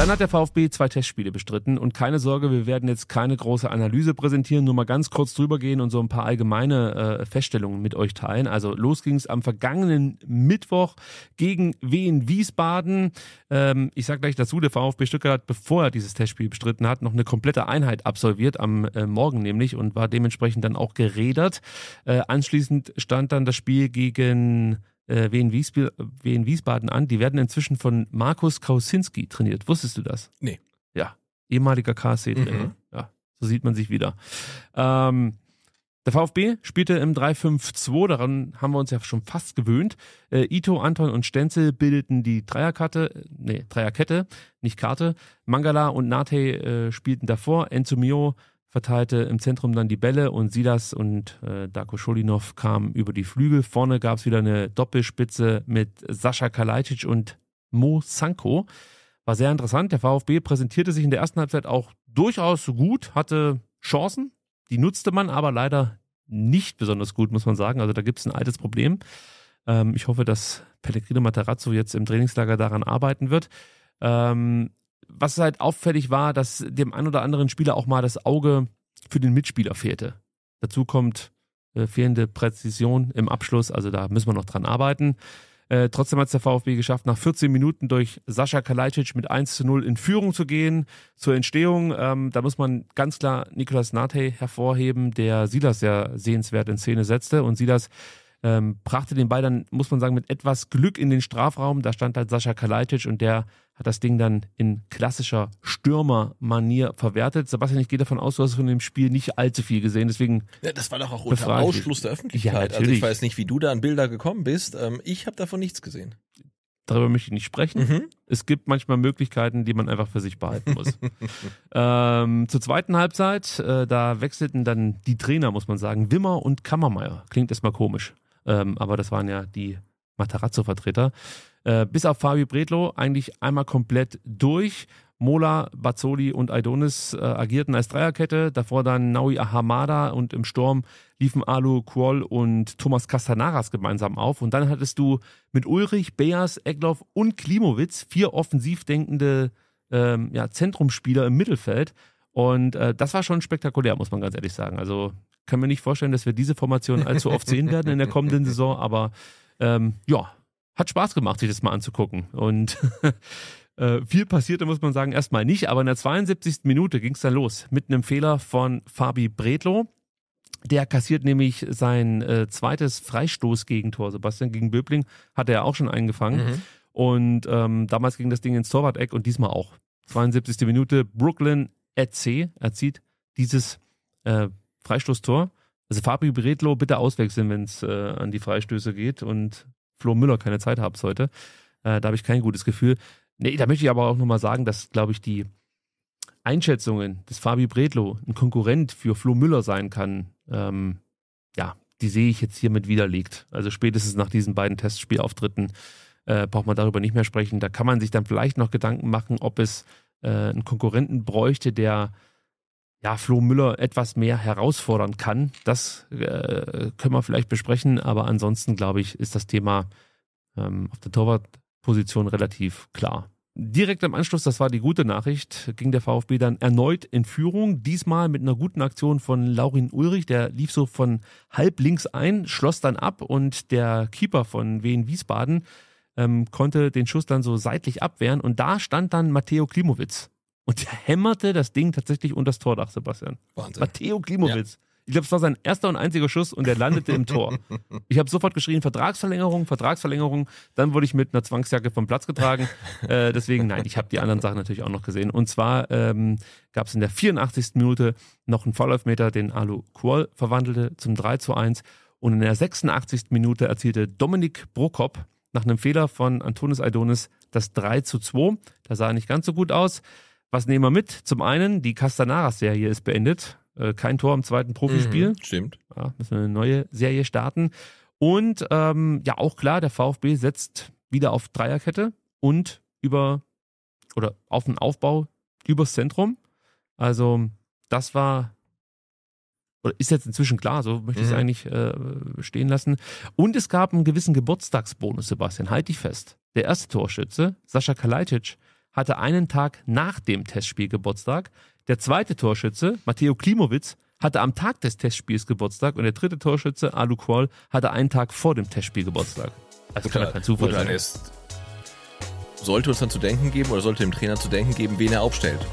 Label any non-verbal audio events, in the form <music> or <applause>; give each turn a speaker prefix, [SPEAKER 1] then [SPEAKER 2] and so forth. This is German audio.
[SPEAKER 1] Dann hat der VfB zwei Testspiele bestritten und keine Sorge, wir werden jetzt keine große Analyse präsentieren, nur mal ganz kurz drüber gehen und so ein paar allgemeine äh, Feststellungen mit euch teilen. Also los ging es am vergangenen Mittwoch gegen Wien Wiesbaden. Ähm, ich sage gleich dazu, der VfB Stuttgart, bevor er dieses Testspiel bestritten hat, noch eine komplette Einheit absolviert am äh, Morgen nämlich und war dementsprechend dann auch geredert. Äh, anschließend stand dann das Spiel gegen äh, Wien, Wiesb Wien Wiesbaden an. Die werden inzwischen von Markus Kausinski trainiert. Wusstest du das? Nee. Ja, ehemaliger KSC-Trainer. Mhm. Ja, so sieht man sich wieder. Ähm, der VfB spielte im 3-5-2, daran haben wir uns ja schon fast gewöhnt. Äh, Ito, Anton und Stenzel bildeten die Dreierkarte, äh, nee, Dreierkette, nicht Karte. Mangala und Nate äh, spielten davor, Enzo Mio, verteilte im Zentrum dann die Bälle und Silas und äh, Darko Scholinov kamen über die Flügel. Vorne gab es wieder eine Doppelspitze mit Sascha Kalajdzic und Mo Sanko. War sehr interessant. Der VfB präsentierte sich in der ersten Halbzeit auch durchaus gut, hatte Chancen. Die nutzte man aber leider nicht besonders gut, muss man sagen. Also da gibt es ein altes Problem. Ähm, ich hoffe, dass Pellegrino Materazzo jetzt im Trainingslager daran arbeiten wird. Ähm, was halt auffällig war, dass dem ein oder anderen Spieler auch mal das Auge für den Mitspieler fehlte. Dazu kommt äh, fehlende Präzision im Abschluss, also da müssen wir noch dran arbeiten. Äh, trotzdem hat es der VfB geschafft, nach 14 Minuten durch Sascha Kalajdzic mit 1 zu 0 in Führung zu gehen. Zur Entstehung, ähm, da muss man ganz klar Nikolas Nate hervorheben, der Silas ja sehenswert in Szene setzte. Und Silas ähm, brachte den Ball dann, muss man sagen, mit etwas Glück in den Strafraum. Da stand halt Sascha Kalajdzic und der hat das Ding dann in klassischer Stürmermanier verwertet. Sebastian, ich gehe davon aus, du hast von dem Spiel nicht allzu viel gesehen, deswegen. Ja, das war doch auch unter Ausschluss der Öffentlichkeit. Ja, also ich weiß nicht, wie du da an Bilder gekommen bist. Ähm, ich habe davon nichts gesehen. Darüber möchte ich nicht sprechen. Mhm. Es gibt manchmal Möglichkeiten, die man einfach für sich behalten muss. <laughs> ähm, zur zweiten Halbzeit, äh, da wechselten dann die Trainer, muss man sagen, Wimmer und Kammermeier. Klingt erstmal komisch. Ähm, aber das waren ja die Matarazzo-Vertreter. Äh, bis auf Fabio Bredlo eigentlich einmal komplett durch. Mola, Bazzoli und Aidonis äh, agierten als Dreierkette. Davor dann Naui Ahamada und im Sturm liefen Alu Kuol und Thomas Castanaras gemeinsam auf. Und dann hattest du mit Ulrich, Beas, Egloff und Klimowitz vier offensiv denkende ähm, ja, Zentrumspieler im Mittelfeld. Und äh, das war schon spektakulär, muss man ganz ehrlich sagen. Also kann mir nicht vorstellen, dass wir diese Formation allzu oft sehen werden in der kommenden Saison, aber ähm, ja, hat Spaß gemacht, sich das mal anzugucken. Und <laughs> äh, viel passierte, muss man sagen, erstmal nicht, aber in der 72. Minute ging es dann los mit einem Fehler von Fabi Bredlo. Der kassiert nämlich sein äh, zweites Freistoßgegentor. Sebastian gegen Böbling hatte er auch schon eingefangen. Mhm. Und ähm, damals ging das Ding ins Torwart-Eck und diesmal auch. 72. Minute, Brooklyn erzie, erzieht dieses äh, Freistoßtor. Also Fabi Bredlo bitte auswechseln, wenn es äh, an die Freistöße geht und Flo Müller keine Zeit haben heute. Äh, da habe ich kein gutes Gefühl. Nee, da möchte ich aber auch nochmal sagen, dass, glaube ich, die Einschätzungen, dass Fabi Bredlo ein Konkurrent für Flo Müller sein kann, ähm, ja, die sehe ich jetzt hiermit widerlegt. Also spätestens nach diesen beiden Testspielauftritten äh, braucht man darüber nicht mehr sprechen. Da kann man sich dann vielleicht noch Gedanken machen, ob es äh, einen Konkurrenten bräuchte, der ja, Flo Müller etwas mehr herausfordern kann. Das äh, können wir vielleicht besprechen, aber ansonsten glaube ich, ist das Thema ähm, auf der Torwartposition relativ klar. Direkt im Anschluss, das war die gute Nachricht, ging der VfB dann erneut in Führung. Diesmal mit einer guten Aktion von Laurin Ulrich. Der lief so von halb links ein, schloss dann ab und der Keeper von Wien Wiesbaden ähm, konnte den Schuss dann so seitlich abwehren und da stand dann Matteo Klimowitz und der hämmerte das Ding tatsächlich unter das Tordach, Sebastian. Wahnsinn. Matteo Klimowitz. Ja. Ich glaube, es war sein erster und einziger Schuss und er landete im Tor. Ich habe sofort geschrien, Vertragsverlängerung, Vertragsverlängerung. Dann wurde ich mit einer Zwangsjacke vom Platz getragen. Äh, deswegen, nein, ich habe die anderen Sachen natürlich auch noch gesehen. Und zwar ähm, gab es in der 84. Minute noch einen Vorläufmeter, den Alu Kual verwandelte zum 3 zu 1. Und in der 86. Minute erzielte Dominik Brokop nach einem Fehler von Antonis Aldonis das 3 zu 2. Da sah er nicht ganz so gut aus. Was nehmen wir mit? Zum einen, die Castanaras-Serie ist beendet. Äh, kein Tor im zweiten Profispiel. Mhm, stimmt. Ja, müssen wir eine neue Serie starten. Und ähm, ja, auch klar, der VfB setzt wieder auf Dreierkette und über oder auf den Aufbau übers Zentrum. Also, das war oder ist jetzt inzwischen klar, so möchte ich es mhm. eigentlich äh, stehen lassen. Und es gab einen gewissen Geburtstagsbonus, Sebastian, halt dich fest. Der erste Torschütze, Sascha Kalajdzic, hatte einen Tag nach dem Testspiel Geburtstag. Der zweite Torschütze, Matteo Klimowitz, hatte am Tag des Testspiels Geburtstag und der dritte Torschütze, Alu Kroll, hatte einen Tag vor dem Testspiel Geburtstag. Also Gut, kann ja kein Zufall sein. Ist, sollte uns dann zu denken geben oder sollte dem Trainer zu denken geben, wen er aufstellt.